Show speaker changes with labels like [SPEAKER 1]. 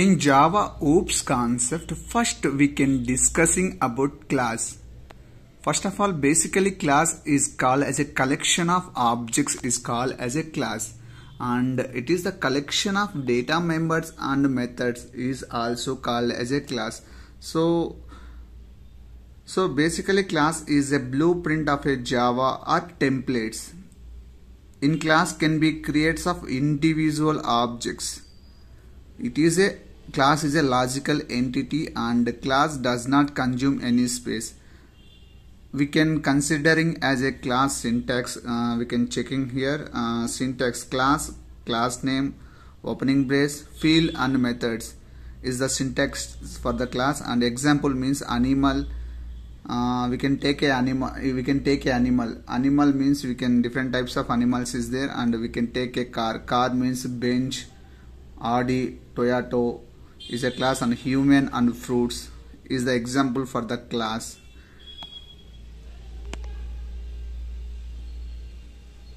[SPEAKER 1] In Java OOPS concept, first we can discussing about class. First of all, basically class is called as a collection of objects is called as a class and it is the collection of data members and methods is also called as a class. So, so basically class is a blueprint of a Java or templates. In class can be creates of individual objects it is a class is a logical entity and class does not consume any space we can considering as a class syntax uh, we can checking here uh, syntax class class name opening brace field and methods is the syntax for the class and example means animal uh, we can take a animal we can take a animal animal means we can different types of animals is there and we can take a car car means bench Rd. Toyato is a class on human and fruits is the example for the class